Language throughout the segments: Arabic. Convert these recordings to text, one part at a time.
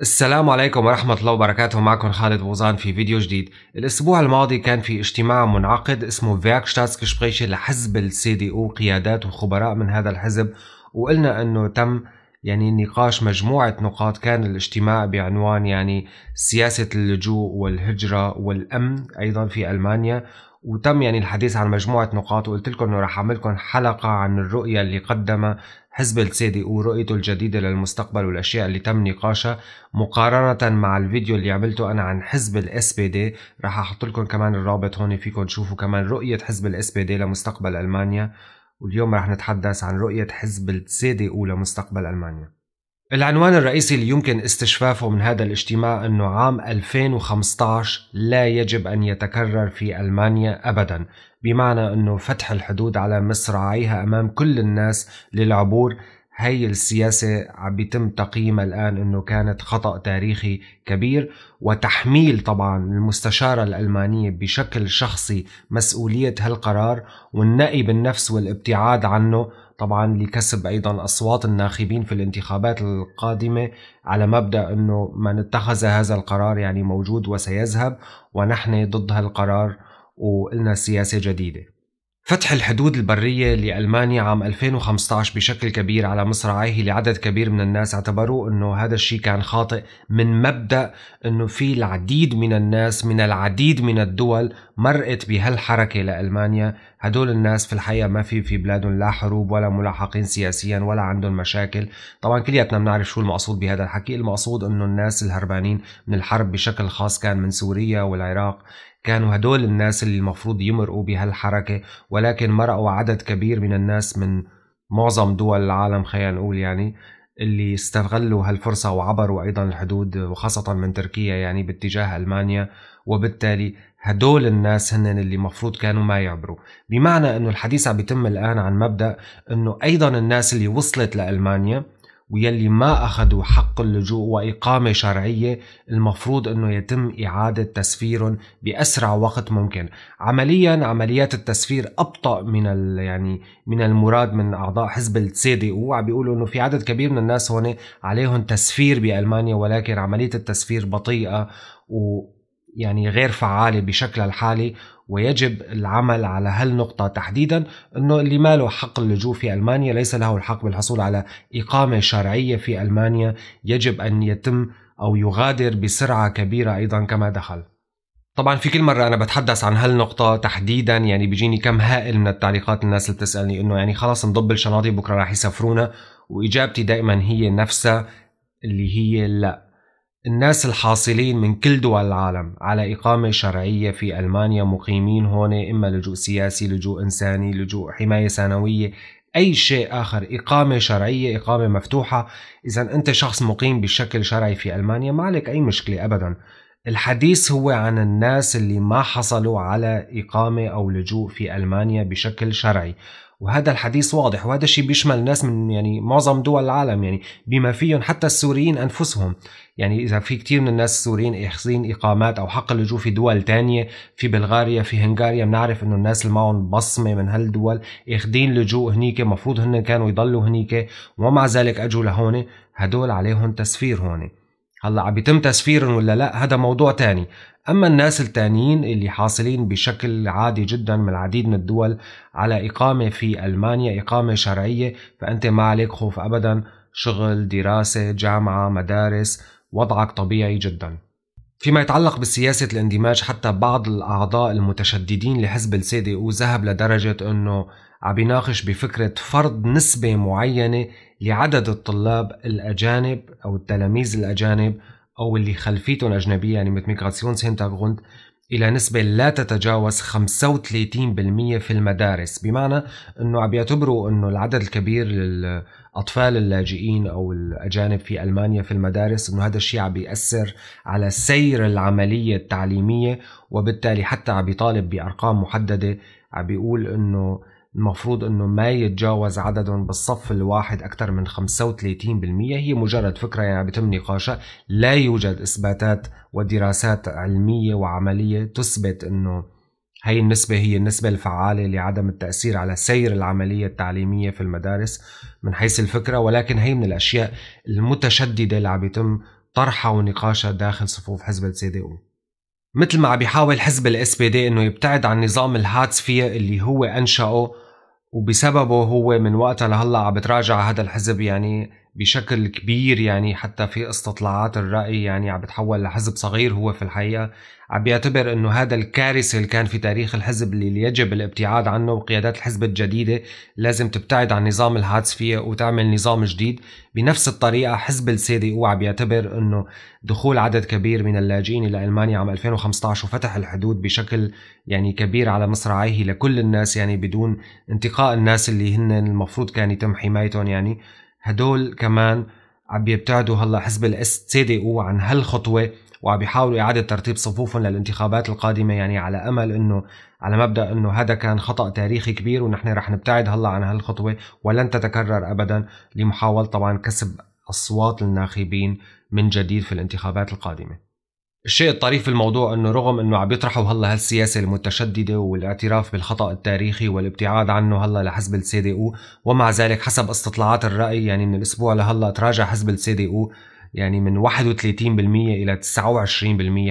السلام عليكم ورحمة الله وبركاته معكم خالد بوزان في فيديو جديد الأسبوع الماضي كان في اجتماع منعقد اسمه فياكشتاتسكشبريشة لحزب السي دي او قيادات وخبراء من هذا الحزب وقلنا أنه تم يعني نقاش مجموعة نقاط كان الاجتماع بعنوان يعني سياسة اللجوء والهجرة والأمن أيضا في ألمانيا وتم يعني الحديث عن مجموعة نقاط وقلت لكم انه راح اعمل لكم حلقة عن الرؤية اللي قدمها حزب السي دي ورؤيته الجديدة للمستقبل والاشياء اللي تم نقاشها مقارنة مع الفيديو اللي عملته انا عن حزب الاس بي دي راح احط لكم كمان الرابط هون فيكم تشوفوا كمان رؤية حزب الاس بي دي لمستقبل المانيا واليوم راح نتحدث عن رؤية حزب السي دي لمستقبل المانيا العنوان الرئيسي اللي يمكن استشفافه من هذا الاجتماع انه عام 2015 لا يجب ان يتكرر في المانيا ابدا، بمعنى انه فتح الحدود على مصراعيها امام كل الناس للعبور هي السياسة عم بيتم تقييمها الآن أنه كانت خطأ تاريخي كبير وتحميل طبعا المستشارة الألمانية بشكل شخصي مسؤولية هالقرار والنقي بالنفس والابتعاد عنه طبعا لكسب ايضا اصوات الناخبين في الانتخابات القادمه على مبدا انه من اتخذ هذا القرار يعني موجود وسيذهب ونحن ضد هالقرار وقلنا سياسه جديده فتح الحدود البرية لألمانيا عام 2015 بشكل كبير على مصر لعدد كبير من الناس اعتبروا أنه هذا الشيء كان خاطئ من مبدأ أنه في العديد من الناس من العديد من الدول مرقت بهالحركة لألمانيا هدول الناس في الحقيقة ما في في بلادهم لا حروب ولا ملاحقين سياسيا ولا عندهم مشاكل طبعا كلياتنا بنعرف شو المقصود بهذا الحكي المقصود أنه الناس الهربانين من الحرب بشكل خاص كان من سوريا والعراق كانوا هدول الناس اللي المفروض يمرقوا بهالحركة ولكن مرقوا عدد كبير من الناس من معظم دول العالم خلينا نقول يعني اللي استغلوا هالفرصة وعبروا أيضا الحدود وخاصة من تركيا يعني باتجاه ألمانيا وبالتالي هدول الناس هن اللي مفروض كانوا ما يعبروا بمعنى أنه الحديث عم بيتم الآن عن مبدأ أنه أيضا الناس اللي وصلت لألمانيا ويلي ما أخذوا حق اللجوء وإقامة شرعية المفروض أنه يتم إعادة تسفيرهم بأسرع وقت ممكن عمليا عمليات التسفير أبطأ من ال يعني من المراد من أعضاء حزب او وعم بيقولوا أنه في عدد كبير من الناس هون عليهم تسفير بألمانيا ولكن عملية التسفير بطيئة و يعني غير فعالة بشكلها الحالي ويجب العمل على هالنقطة تحديدا أنه اللي ما له حق اللجوء في ألمانيا ليس له الحق بالحصول على إقامة شرعية في ألمانيا يجب أن يتم أو يغادر بسرعة كبيرة أيضا كما دخل طبعا في كل مرة أنا بتحدث عن هالنقطة تحديدا يعني بيجيني كم هائل من التعليقات الناس اللي بتسألني إنه يعني خلاص نضب الشناطي بكرة راح يسافرونا وإجابتي دائما هي نفسها اللي هي لأ الناس الحاصلين من كل دول العالم على إقامة شرعية في ألمانيا مقيمين هون إما لجوء سياسي لجوء إنساني لجوء حماية ثانوية أي شيء آخر إقامة شرعية إقامة مفتوحة إذا أنت شخص مقيم بشكل شرعي في ألمانيا ما عليك أي مشكلة أبدا الحديث هو عن الناس اللي ما حصلوا على إقامة أو لجوء في ألمانيا بشكل شرعي وهذا الحديث واضح وهذا الشيء بيشمل ناس من يعني معظم دول العالم يعني بما فيهم حتى السوريين أنفسهم يعني إذا في كتير من الناس السوريين أخذين إقامات أو حق اللجوء في دول تانية في بلغاريا في هنغاريا بنعرف إنه الناس اللي معهم بصمة من هالدول أخذين لجوء هنيك مفروض هن كانوا يضلوا هنيك ومع ذلك أجوا لهون هدول عليهم تسفير هون هلا عم بيتم تسفيرهم ولا لا هذا موضوع تاني اما الناس التانيين اللي حاصلين بشكل عادي جدا من العديد من الدول على اقامه في المانيا اقامه شرعيه فانت ما عليك خوف ابدا شغل دراسه جامعه مدارس وضعك طبيعي جدا فيما يتعلق بسياسة الاندماج حتى بعض الأعضاء المتشددين لحزب السي ذهب لدرجة أنه عم يناقش بفكرة فرض نسبة معينة لعدد الطلاب الأجانب أو التلاميذ الأجانب أو اللي خلفيتهم أجنبية يعني مثل ميغراسيون سنتر إلى نسبة لا تتجاوز 35% في المدارس بمعنى أنه عم يعتبروا أنه العدد الكبير للأطفال اللاجئين أو الأجانب في ألمانيا في المدارس أنه هذا الشيء عم بيأثر على سير العملية التعليمية وبالتالي حتى عم بيطالب بأرقام محددة عم بيقول أنه المفروض انه ما يتجاوز عددهم بالصف الواحد اكثر من 35% هي مجرد فكره يعني بتم نقاشها لا يوجد اثباتات ودراسات علميه وعمليه تثبت انه هي النسبة هي النسبة الفعالة لعدم التأثير على سير العملية التعليمية في المدارس من حيث الفكرة ولكن هي من الأشياء المتشددة اللي عم يتم طرحها ونقاشها داخل صفوف حزب السي دي مثل ما عم بيحاول حزب الاس بي دي انه يبتعد عن نظام الهاتس فيها اللي هو انشأه وبسببه هو من وقتها لهلا عم بتراجع هذا الحزب يعني بشكل كبير يعني حتى في استطلاعات الرأي يعني عم بتحول لحزب صغير هو في الحقيقة عم بيعتبر انه هذا الكارثة اللي كان في تاريخ الحزب اللي يجب الابتعاد عنه وقيادات الحزب الجديدة لازم تبتعد عن نظام الحادثفية وتعمل نظام جديد بنفس الطريقة حزب السيدي هو عم بيعتبر انه دخول عدد كبير من اللاجئين الى المانيا عام 2015 وفتح الحدود بشكل يعني كبير على مصراعيه لكل الناس يعني بدون انتقاء الناس اللي هن المفروض كان يتم حمايتهم يعني هدول كمان عم بيبتعدوا هلا حزب الاس او عن هالخطوه وعم بيحاولوا اعاده ترتيب صفوفهم للانتخابات القادمه يعني على امل انه على مبدا انه هذا كان خطا تاريخي كبير ونحن رح نبتعد هلا عن هالخطوه ولن تتكرر ابدا لمحاوله طبعا كسب اصوات الناخبين من جديد في الانتخابات القادمه. الشيء الطريف في الموضوع انه رغم انه عم يطرحوا هلا هالسياسه المتشدده والاعتراف بالخطا التاريخي والابتعاد عنه هلا لحزب السي دي او ومع ذلك حسب استطلاعات الراي يعني من الاسبوع لهلا تراجع حزب السي دي او يعني من 31% إلى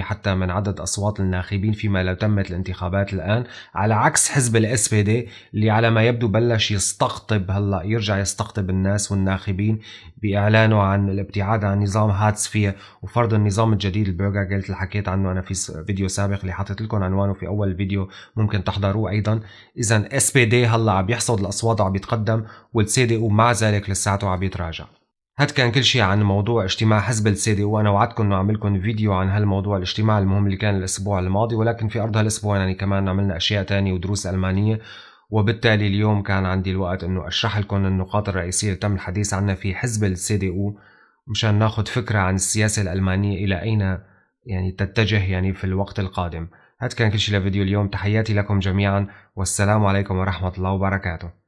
29% حتى من عدد أصوات الناخبين فيما لو تمت الانتخابات الآن على عكس حزب الاس بي دي اللي على ما يبدو بلش يستقطب هلا يرجع يستقطب الناس والناخبين بإعلانه عن الابتعاد عن نظام هاتس فيه وفرض النظام الجديد البرجر قلت اللي حكيت عنه أنا في فيديو سابق اللي حطيت لكم عنوانه في أول فيديو ممكن تحضروه أيضا إذا اس بي دي هلا عم يحصد الأصوات وعم يتقدم والسي دي ومع ذلك لساته عم يتراجع هاد كان كل شيء عن موضوع اجتماع حزب السيدي وانا وعدتكم انه اعمل لكم فيديو عن هالموضوع الاجتماع المهم اللي كان الاسبوع الماضي ولكن في ارض هالاسبوع يعني كمان عملنا اشياء تانية ودروس المانية وبالتالي اليوم كان عندي الوقت انه اشرح لكم النقاط الرئيسية اللي تم الحديث عنها في حزب السي دي او مشان ناخذ فكرة عن السياسة الالمانية الى اين يعني تتجه يعني في الوقت القادم هاد كان كل شيء لفيديو اليوم تحياتي لكم جميعا والسلام عليكم ورحمة الله وبركاته